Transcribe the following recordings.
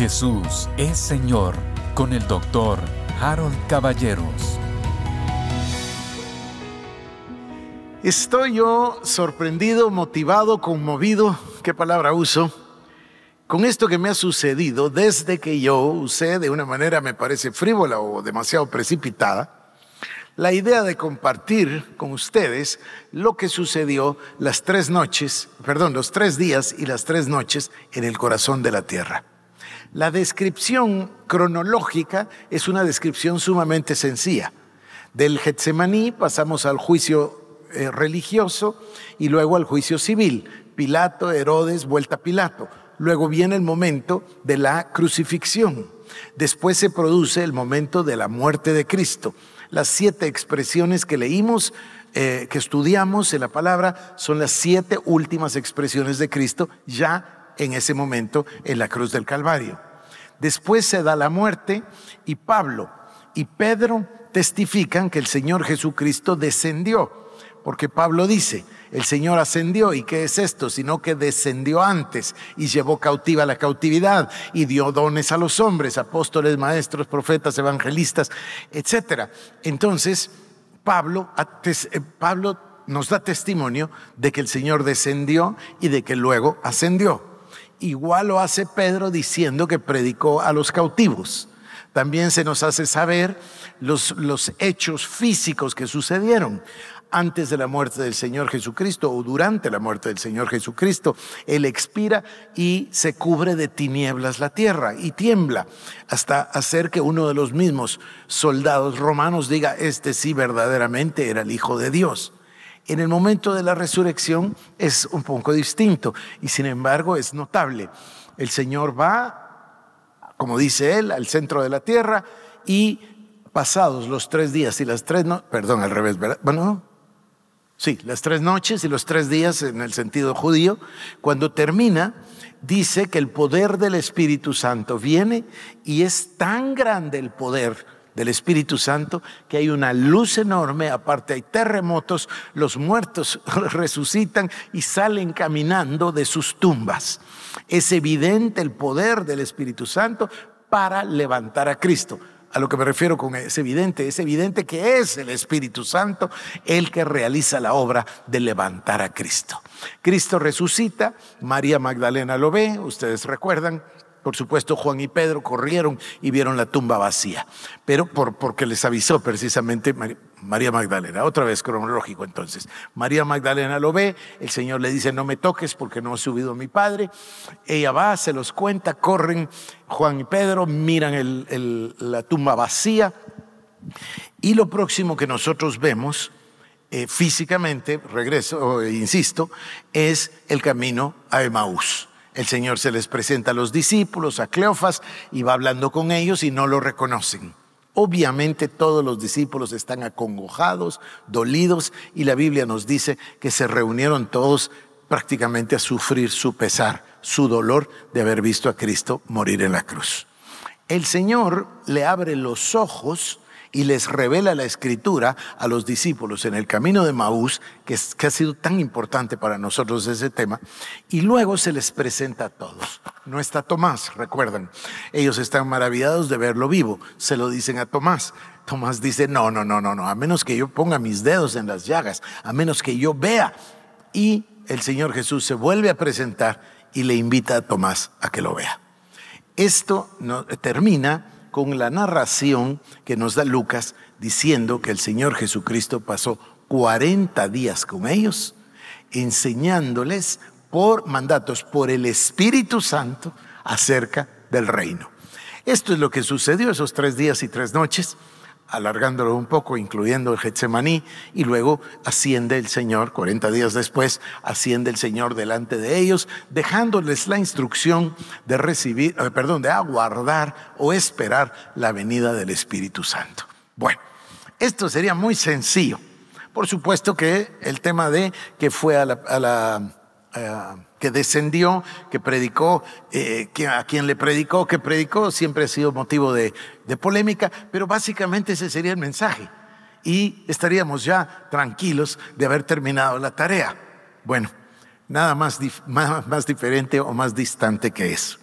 Jesús es Señor con el doctor Harold Caballeros. Estoy yo sorprendido, motivado, conmovido, qué palabra uso, con esto que me ha sucedido desde que yo usé de una manera me parece frívola o demasiado precipitada la idea de compartir con ustedes lo que sucedió las tres noches, perdón, los tres días y las tres noches en el corazón de la tierra. La descripción cronológica es una descripción sumamente sencilla. Del Getsemaní pasamos al juicio eh, religioso y luego al juicio civil. Pilato, Herodes, vuelta a Pilato. Luego viene el momento de la crucifixión. Después se produce el momento de la muerte de Cristo. Las siete expresiones que leímos, eh, que estudiamos en la palabra, son las siete últimas expresiones de Cristo ya en ese momento en la cruz del Calvario. Después se da la muerte y Pablo y Pedro testifican que el Señor Jesucristo descendió, porque Pablo dice, el Señor ascendió y qué es esto, sino que descendió antes y llevó cautiva la cautividad y dio dones a los hombres, apóstoles, maestros, profetas, evangelistas, etc. Entonces, Pablo, eh, Pablo nos da testimonio de que el Señor descendió y de que luego ascendió igual lo hace Pedro diciendo que predicó a los cautivos. También se nos hace saber los, los hechos físicos que sucedieron antes de la muerte del Señor Jesucristo o durante la muerte del Señor Jesucristo. Él expira y se cubre de tinieblas la tierra y tiembla hasta hacer que uno de los mismos soldados romanos diga, este sí verdaderamente era el Hijo de Dios. En el momento de la resurrección es un poco distinto y sin embargo es notable. El Señor va, como dice él, al centro de la tierra y pasados los tres días y las tres, noches, perdón, al revés, ¿verdad? Bueno, sí, las tres noches y los tres días en el sentido judío, cuando termina, dice que el poder del Espíritu Santo viene y es tan grande el poder del Espíritu Santo, que hay una luz enorme, aparte hay terremotos, los muertos resucitan y salen caminando de sus tumbas. Es evidente el poder del Espíritu Santo para levantar a Cristo. A lo que me refiero con es evidente, es evidente que es el Espíritu Santo el que realiza la obra de levantar a Cristo. Cristo resucita, María Magdalena lo ve, ustedes recuerdan, por supuesto, Juan y Pedro corrieron y vieron la tumba vacía, pero porque les avisó precisamente María Magdalena. Otra vez cronológico entonces. María Magdalena lo ve, el Señor le dice, no me toques porque no ha subido mi padre. Ella va, se los cuenta, corren Juan y Pedro, miran la tumba vacía. Y lo próximo que nosotros vemos eh, físicamente, regreso, eh, insisto, es el camino a Emaús. El Señor se les presenta a los discípulos, a Cleofas, y va hablando con ellos y no lo reconocen. Obviamente todos los discípulos están acongojados, dolidos, y la Biblia nos dice que se reunieron todos prácticamente a sufrir su pesar, su dolor de haber visto a Cristo morir en la cruz. El Señor le abre los ojos y les revela la escritura a los discípulos en el camino de Maús, que, ha sido tan importante para nosotros ese tema, y luego se les presenta a todos. No está Tomás, recuerden Ellos están maravillados de verlo vivo, se lo dicen a Tomás. Tomás dice, no, no, no, no, no, a menos que yo ponga mis dedos en las llagas, a menos que yo vea. Y el Señor Jesús se vuelve a presentar y le invita a Tomás a que lo vea. Esto termina con la narración que nos da Lucas diciendo que el Señor Jesucristo pasó 40 días con ellos, enseñándoles por mandatos por el Espíritu Santo acerca del reino. Esto es lo que sucedió esos tres días y tres noches alargándolo un poco, incluyendo el Getsemaní, y luego asciende el Señor, 40 días después, asciende el Señor delante de ellos, dejándoles la instrucción de recibir, eh, perdón, de aguardar o esperar la venida del Espíritu Santo. Bueno, esto sería muy sencillo. Por supuesto que el tema de que fue a la, a la eh, que descendió, que predicó, eh, a quien le predicó, que predicó, siempre ha sido motivo de, polémica, pero básicamente ese sería el mensaje. Y estaríamos ya tranquilos de haber terminado la tarea. Bueno, nada más, más, más diferente o más distante que eso.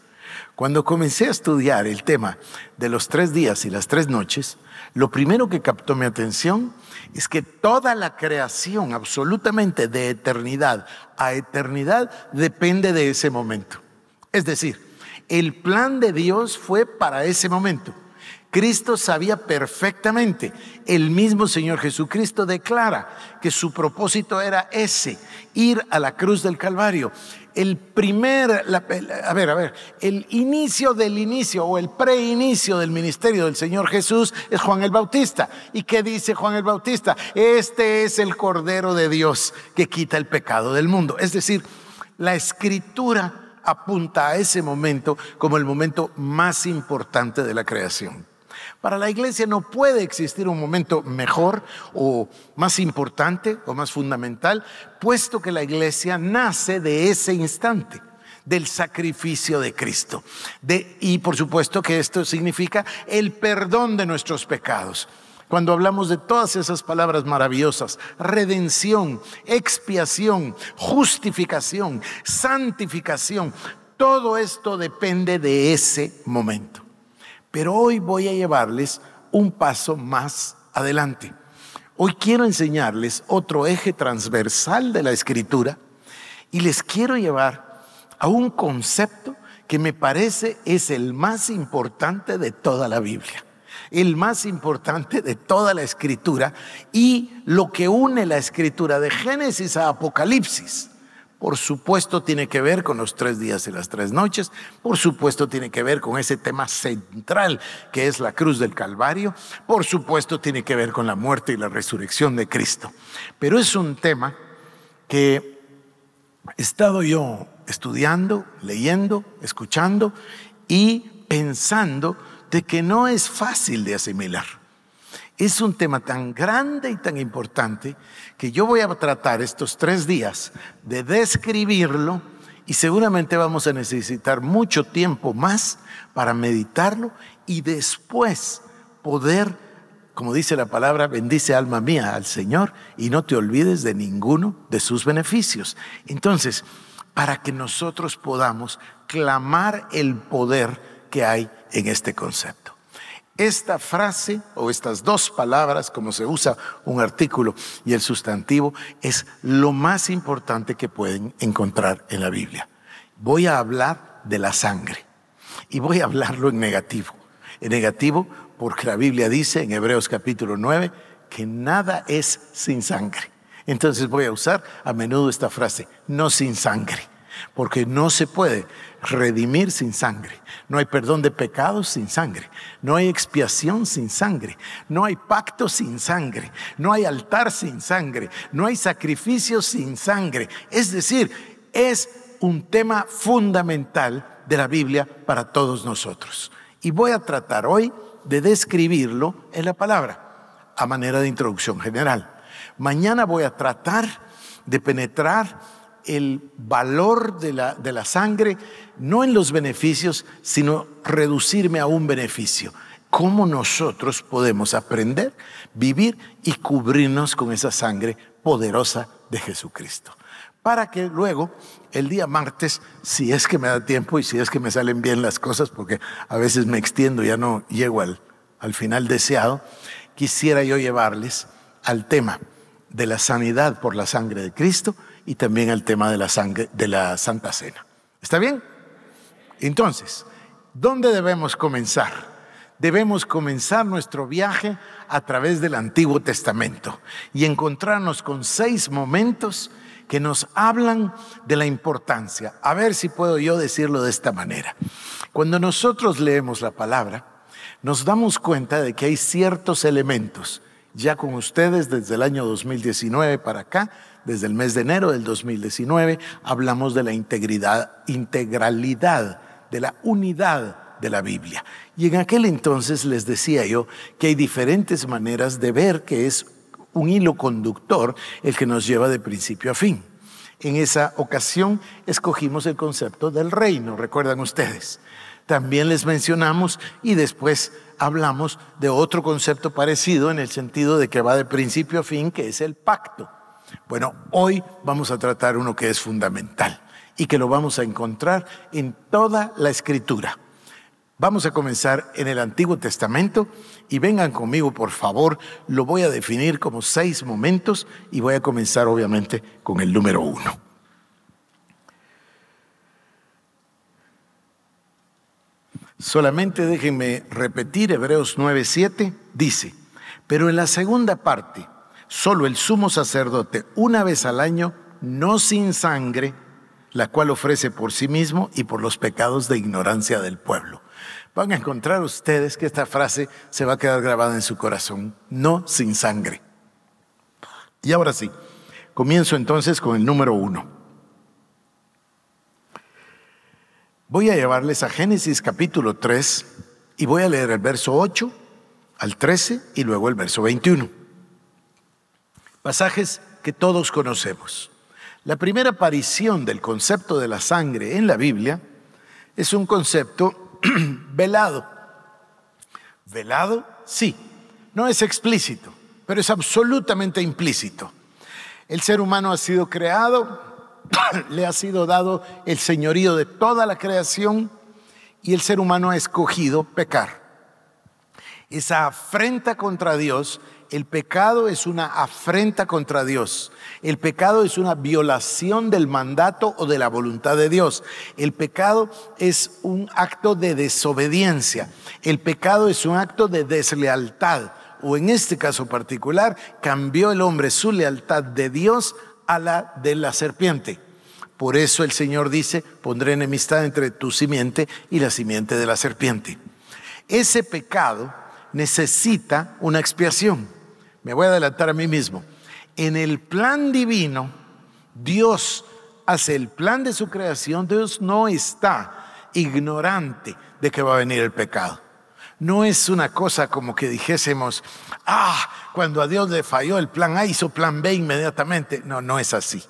Cuando comencé a estudiar el tema de los tres días y las tres noches, lo primero que captó mi atención es que toda la creación absolutamente de eternidad a eternidad depende de ese momento. Es decir, el plan de Dios fue para ese momento. Cristo sabía perfectamente, el mismo Señor Jesucristo declara que su propósito era ese, ir a la cruz del Calvario el primer, a ver, a ver, el inicio del inicio o el preinicio del ministerio del Señor Jesús es Juan el Bautista. ¿Y qué dice Juan el Bautista? Este es el Cordero de Dios que quita el pecado del mundo. Es decir, la escritura apunta a ese momento como el momento más importante de la creación. Para la iglesia no puede existir un momento mejor o más importante o más fundamental, puesto que la iglesia nace de ese instante del sacrificio de Cristo. y por supuesto que esto significa el perdón de nuestros pecados. Cuando hablamos de todas esas palabras maravillosas, redención, expiación, justificación, santificación, todo esto depende de ese momento. Pero hoy voy a llevarles un paso más adelante. Hoy quiero enseñarles otro eje transversal de la escritura y les quiero llevar a un concepto que me parece es el más importante de toda la Biblia, el más importante de toda la escritura y lo que une la escritura de Génesis a Apocalipsis. Por supuesto tiene que ver con los tres días y las tres noches, por supuesto tiene que ver con ese tema central que es la cruz del Calvario, por supuesto tiene que ver con la muerte y la resurrección de Cristo. Pero es un tema que he estado yo estudiando, leyendo, escuchando y pensando de que no es fácil de asimilar. Es un tema tan grande y tan importante que yo voy a tratar estos tres días de describirlo y seguramente vamos a necesitar mucho tiempo más para meditarlo y después poder, como dice la palabra, bendice alma mía al Señor y no te olvides de ninguno de sus beneficios. Entonces, para que nosotros podamos clamar el poder que hay en este concepto. Esta frase o estas dos palabras, como se usa un artículo y el sustantivo, es lo más importante que pueden encontrar en la Biblia. Voy a hablar de la sangre y voy a hablarlo en negativo. En negativo porque la Biblia dice en Hebreos capítulo 9 que nada es sin sangre. Entonces voy a usar a menudo esta frase, no sin sangre, porque no se puede redimir sin sangre. No hay perdón de pecados sin sangre. No hay expiación sin sangre. No hay pacto sin sangre. No hay altar sin sangre. No hay sacrificio sin sangre. Es decir, es un tema fundamental de la Biblia para todos nosotros. Y voy a tratar hoy de describirlo en la palabra, a manera de introducción general. Mañana voy a tratar de penetrar el valor de la, de la sangre, no en los beneficios, sino reducirme a un beneficio. ¿Cómo nosotros podemos aprender, vivir y cubrirnos con esa sangre poderosa de Jesucristo? para que luego el día martes, si es que me da tiempo y si es que me salen bien las cosas, porque a veces me extiendo, ya no llego al, al final deseado, quisiera yo llevarles al tema de la sanidad por la sangre de Cristo y también al tema de la, sangre, de la Santa Cena. ¿Está bien? Entonces, ¿dónde debemos comenzar? debemos comenzar nuestro viaje a través del Antiguo Testamento y encontrarnos con seis momentos que nos hablan de la importancia. A ver si puedo yo decirlo de esta manera. Cuando nosotros leemos la palabra, nos damos cuenta de que hay ciertos elementos, ya con ustedes desde el año 2019 para acá, desde el mes de enero del 2019, hablamos de la integridad, integralidad, de la unidad de la Biblia. Y en aquel entonces les decía yo que hay diferentes maneras de ver que es un hilo conductor el que nos lleva de principio a fin. En esa ocasión escogimos el concepto del reino, recuerdan ustedes. También les mencionamos y después hablamos de otro concepto parecido en el sentido de que va de principio a fin, que es el pacto. Bueno, hoy vamos a tratar uno que es fundamental y que lo vamos a encontrar en toda la escritura. Vamos a comenzar en el Antiguo Testamento y vengan conmigo, por favor. Lo voy a definir como seis momentos y voy a comenzar obviamente con el número uno. Solamente déjenme repetir, Hebreos 9:7 dice, pero en la segunda parte, Solo el sumo sacerdote una vez al año, no sin sangre, la cual ofrece por sí mismo y por los pecados de ignorancia del pueblo. Van a encontrar ustedes que esta frase se va a quedar grabada en su corazón, no sin sangre. Y ahora sí, comienzo entonces con el número uno. Voy a llevarles a Génesis capítulo 3 y voy a leer el verso 8 al 13 y luego el verso 21 pasajes que todos conocemos. La primera aparición del concepto de la sangre en la Biblia es un concepto velado. ¿Velado? Sí. No es explícito, pero es absolutamente implícito. El ser humano ha sido creado, le ha sido dado el señorío de toda la creación y el ser humano ha escogido pecar esa afrenta contra Dios, el pecado es una afrenta contra Dios. El pecado es una violación del mandato o de la voluntad de Dios. El pecado es un acto de desobediencia. El pecado es un acto de deslealtad. O en este caso particular, cambió el hombre su lealtad de Dios a la de la serpiente. Por eso el Señor dice, pondré enemistad entre tu simiente y la simiente de la serpiente. Ese pecado necesita una expiación. Me voy a adelantar a mí mismo. En el plan divino, Dios hace el plan de su creación. Dios no está ignorante de que va a venir el pecado. No es una cosa como que dijésemos, ah, cuando a Dios le falló el plan A, hizo plan B inmediatamente. No, no es así.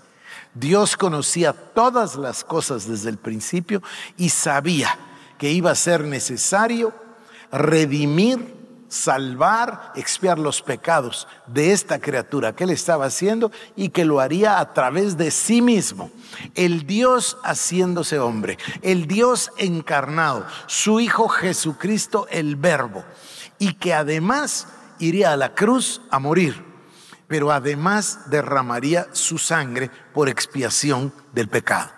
Dios conocía todas las cosas desde el principio y sabía que iba a ser necesario redimir salvar, expiar los pecados de esta criatura que él estaba haciendo y que lo haría a través de sí mismo. El Dios haciéndose hombre, el Dios encarnado, su Hijo Jesucristo el Verbo, y que además iría a la cruz a morir, pero además derramaría su sangre por expiación del pecado.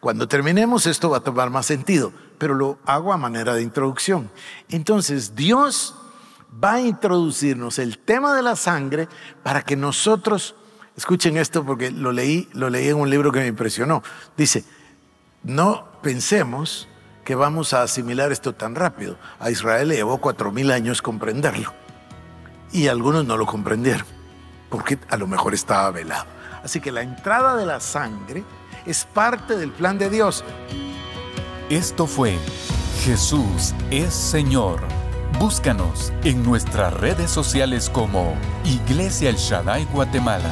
Cuando terminemos esto va a tomar más sentido, pero lo hago a manera de introducción. Entonces Dios va a introducirnos el tema de la sangre para que nosotros, escuchen esto porque lo leí, lo leí en un libro que me impresionó. Dice, no pensemos que vamos a asimilar esto tan rápido. A Israel le llevó cuatro mil años comprenderlo y algunos no lo comprendieron porque a lo mejor estaba velado. Así que la entrada de la sangre es parte del plan de Dios. Esto fue Jesús es Señor Búscanos en nuestras redes sociales como Iglesia El Shaddai Guatemala.